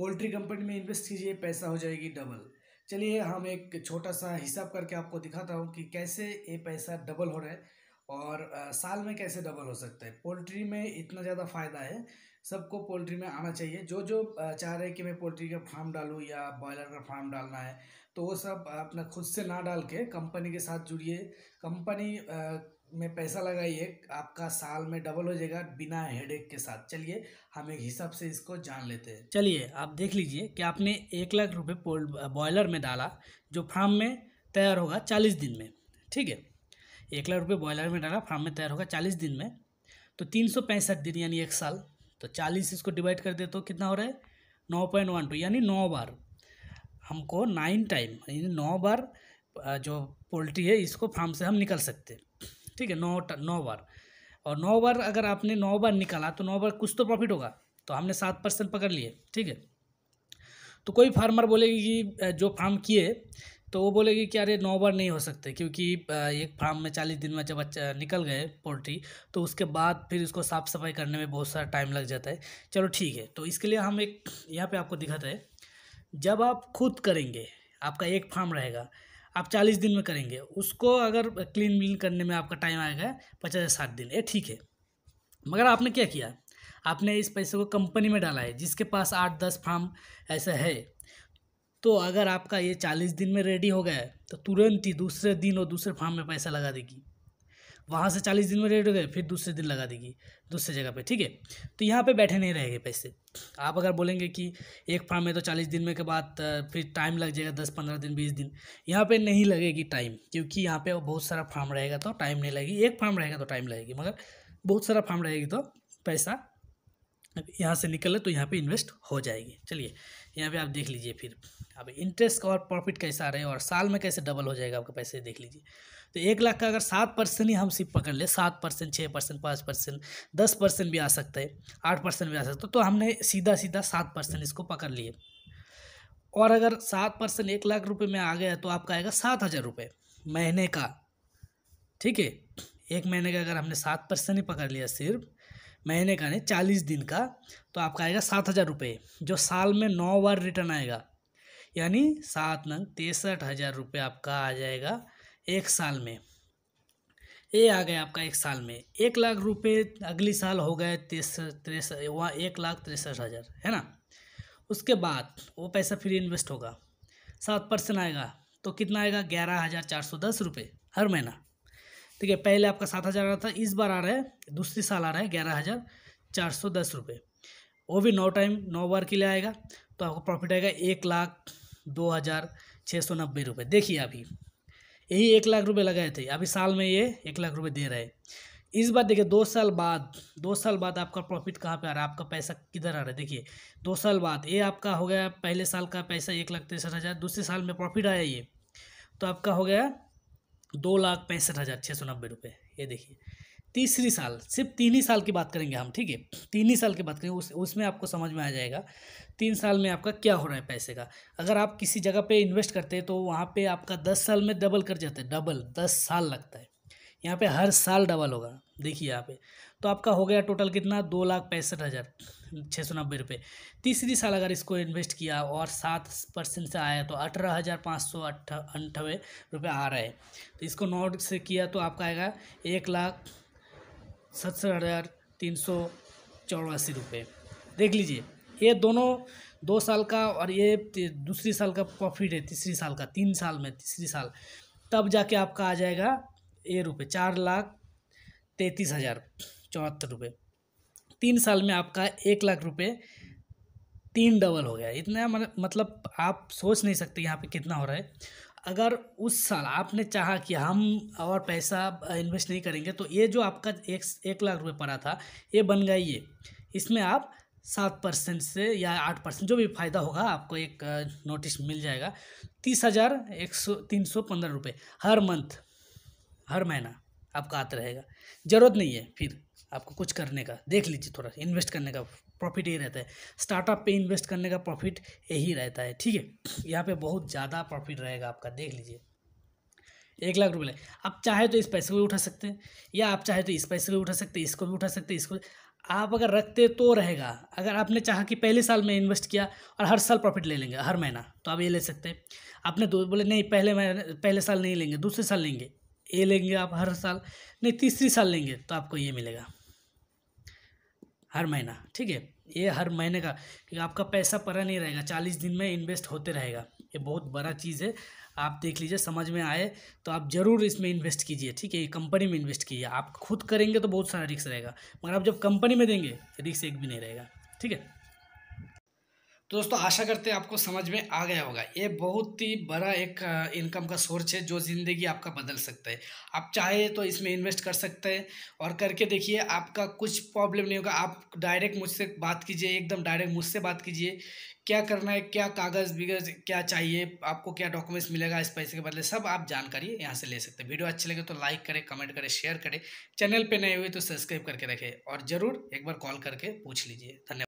poultry company में invest कीजिए पैसा हो जाएगी डबल चलिए हम एक छोटा सा हिसाब करके आपको दिखाता हूँ कि कैसे ये पैसा डबल हो रहा है और साल में कैसे डबल हो सकता है पोल्ट्री में इतना ज़्यादा फ़ायदा है सबको पोल्ट्री में आना चाहिए जो जो चाह रहे हैं कि मैं पोल्ट्री का फार्म डालूँ या बॉयलर का फार्म डालना है तो वो सब अपना खुद से ना डाल के कंपनी के साथ जुड़िए कंपनी में पैसा लगाइए आपका साल में डबल हो जाएगा बिना हेडेक के साथ चलिए हम एक हिसाब से इसको जान लेते हैं चलिए आप देख लीजिए कि आपने एक लाख रुपए बॉयलर में डाला जो फार्म में तैयार होगा चालीस दिन में ठीक है एक लाख रुपये बॉयलर में डाला फार्म में तैयार होगा चालीस दिन में तो तीन सौ पैंसठ दिन यानी एक साल तो चालीस इसको डिवाइड कर दे तो कितना हो रहा है नौ पॉइंट वन टू यानी नौ बार हमको नाइन टाइम यानी नौ बार जो पोल्ट्री है इसको फार्म से हम निकल सकते हैं ठीक है नौ नौ बार और नौ बार अगर आपने नौ बार निकाला तो नौ बार कुछ तो प्रॉफिट होगा तो हमने सात परसेंट पकड़ लिए ठीक है तो कोई फार्मर बोलेगी कि जो फार्म किए तो वो बोलेगी कि अरे नौ बार नहीं हो सकते क्योंकि एक फार्म में चालीस दिन में जब बच्चा निकल गए पोल्ट्री तो उसके बाद फिर उसको साफ़ सफाई करने में बहुत सारा टाइम लग जाता है चलो ठीक है तो इसके लिए हम एक यहाँ पे आपको दिखाते हैं जब आप खुद करेंगे आपका एक फार्म रहेगा आप चालीस दिन में करेंगे उसको अगर क्लीन बिलिंग करने में आपका टाइम आएगा पचास या साठ दिन ये ठीक है मगर आपने क्या किया आपने इस पैसे को कंपनी में डाला है जिसके पास आठ दस फार्म ऐसा है तो अगर आपका ये चालीस दिन में रेडी हो गया तो तुरंत ही दूसरे दिन और दूसरे फार्म में पैसा लगा देगी वहाँ से चालीस दिन में रेट हो गए फिर दूसरे दिन लगा देगी दूसरे जगह पे ठीक है तो यहाँ पे बैठे नहीं रहेंगे पैसे आप अगर बोलेंगे कि एक फार्म में तो चालीस दिन में के बाद फिर टाइम लग जाएगा दस पंद्रह दिन बीस दिन यहाँ पे नहीं लगेगी टाइम क्योंकि यहाँ पे बहुत सारा फार्म रहेगा तो टाइम नहीं लगेगी एक फार्म रहेगा तो टाइम लगेगी मगर बहुत सारा फार्म रहेगी तो पैसा यहाँ से निकले तो यहाँ पर इन्वेस्ट हो जाएगी चलिए यहाँ पे आप देख लीजिए फिर अब इंटरेस्ट का और प्रॉफिट कैसा रहे और साल में कैसे डबल हो जाएगा आपका पैसे देख लीजिए तो एक लाख का अगर सात परसेंट ही हम सिर्फ पकड़ ले सात परसेंट छः परसेंट पाँच परसेंट दस परसेंट भी आ सकता है आठ परसेंट भी आ सकता है तो, तो हमने सीधा सीधा सात परसेंट इसको पकड़ लिए और अगर सात परसेंट एक लाख रुपये में आ गया तो आपका आएगा सात हज़ार रुपये महीने का ठीक है एक महीने का अगर हमने सात परसेंट ही पकड़ लिया सिर्फ महीने का नहीं चालीस दिन का तो आपका आएगा सात हज़ार रुपये जो साल में नौ बार रिटर्न आएगा यानी सात नंग तिरसठ हज़ार रुपये आपका आ जाएगा एक साल में ये आ गया आपका एक साल में एक लाख रुपये अगली साल हो गए तिरसठ वहाँ एक लाख तिरसठ हज़ार है ना उसके बाद वो पैसा फिर इन्वेस्ट होगा सात परसेंट आएगा तो कितना आएगा ग्यारह हज़ार चार सौ दस रुपये हर महीना ठीक है पहले आपका सात हज़ार आ रहा था इस बार आ रहा है दूसरी साल आ रहा है ग्यारह हज़ार चार सौ दस रुपये वो भी नौ टाइम नौ बार के लिए आएगा तो आपका प्रॉफिट आएगा एक लाख दो हज़ार छः सौ नब्बे रुपये देखिए अभी यही एक लाख रुपये लगाए थे अभी साल में ये एक लाख रुपये दे रहे हैं इस बार देखिए दो साल बाद दो साल बाद आपका प्रॉफिट कहाँ पे आ रहा है आपका पैसा किधर आ रहा है देखिए दो साल बाद ये आपका हो गया पहले साल का पैसा एक लाख तिरसठ हज़ार दूसरे साल में प्रॉफिट आया ये तो आपका हो गया दो लाख पैंसठ हज़ार छः सौ नब्बे रुपये ये देखिए तीसरी साल सिर्फ तीन ही साल की बात करेंगे हम ठीक है तीन ही साल की बात करेंगे उस उसमें आपको समझ में आ जाएगा तीन साल में आपका क्या हो रहा है पैसे का अगर आप किसी जगह पे इन्वेस्ट करते हैं तो वहाँ पे आपका दस साल में डबल कर जाता है डबल दस साल लगता है यहाँ पे हर साल डबल होगा देखिए यहाँ पे तो आपका हो गया टोटल कितना दो लाख पैंसठ हज़ार छः सौ नब्बे रुपये तीसरी साल अगर इसको इन्वेस्ट किया और सात परसेंट से आया तो अठारह हज़ार पाँच सौ अट्ठा अंठावे रुपये आ रहे हैं तो इसको नोट से किया तो आपका आएगा एक लाख सत्तर हज़ार तीन सौ चौरासी रुपये देख लीजिए ये दोनों दो साल का और ये दूसरी साल का प्रॉफिट है तीसरी साल का तीन साल में तीसरी साल तब जाके आपका आ जाएगा ये रुपये चार लाख तैंतीस हज़ार चौहत्तर रुपये तीन साल में आपका एक लाख रुपये तीन डबल हो गया इतना मतलब आप सोच नहीं सकते यहाँ पे कितना हो रहा है अगर उस साल आपने चाहा कि हम और पैसा इन्वेस्ट नहीं करेंगे तो ये जो आपका एक एक लाख रुपये पड़ा था ये बन गया ये इसमें आप सात परसेंट से या आठ परसेंट जो भी फ़ायदा होगा आपको एक नोटिस मिल जाएगा तीस हज़ार एक सौ तीन सौ पंद्रह रुपये हर मंथ हर महीना आपका आता रहेगा ज़रूरत नहीं है फिर आपको कुछ करने का देख लीजिए थोड़ा इन्वेस्ट करने का प्रॉफिट यही रहता है स्टार्टअप पे इन्वेस्ट करने का प्रॉफिट यही रहता है ठीक है यहाँ पे बहुत ज़्यादा प्रॉफिट रहेगा आपका देख लीजिए एक लाख रुपये आप चाहे तो इस पैसे को भी उठा सकते हैं या आप चाहे तो इस पैसे को भी उठा सकते हैं इसको भी उठा सकते हैं इसको आप अगर रखते तो रहेगा अगर आपने चाहा कि पहले साल में इन्वेस्ट किया और हर साल प्रॉफिट ले लेंगे हर महीना तो आप ये ले सकते हैं आपने दो बोले नहीं पहले महीने पहले साल नहीं लेंगे दूसरे साल लेंगे ये लेंगे आप हर साल नहीं तीसरी साल लेंगे तो आपको ये मिलेगा हर महीना ठीक है ये हर महीने का क्योंकि आपका पैसा पड़ा नहीं रहेगा चालीस दिन में इन्वेस्ट होते रहेगा ये बहुत बड़ा चीज़ है आप देख लीजिए समझ में आए तो आप ज़रूर इसमें इन्वेस्ट कीजिए ठीक है ये कंपनी में इन्वेस्ट कीजिए आप खुद करेंगे तो बहुत सारा रिक्स रहेगा मगर आप जब कंपनी में देंगे रिक्स एक भी नहीं रहेगा ठीक है तो दोस्तों आशा करते हैं आपको समझ में आ गया होगा ये बहुत ही बड़ा एक इनकम का सोर्स है जो ज़िंदगी आपका बदल सकता है आप चाहे तो इसमें इन्वेस्ट कर सकते हैं और करके देखिए आपका कुछ प्रॉब्लम नहीं होगा आप डायरेक्ट मुझसे बात कीजिए एकदम डायरेक्ट मुझसे बात कीजिए क्या करना है क्या कागज़ बिगज क्या चाहिए आपको क्या डॉक्यूमेंट्स मिलेगा इस पैसे के बदले सब आप जानकारी यहाँ से ले सकते हैं वीडियो अच्छे लगे तो लाइक करें कमेंट करें शेयर करें चैनल पर नए हुए तो सब्सक्राइब करके रखें और ज़रूर एक बार कॉल करके पूछ लीजिए धन्यवाद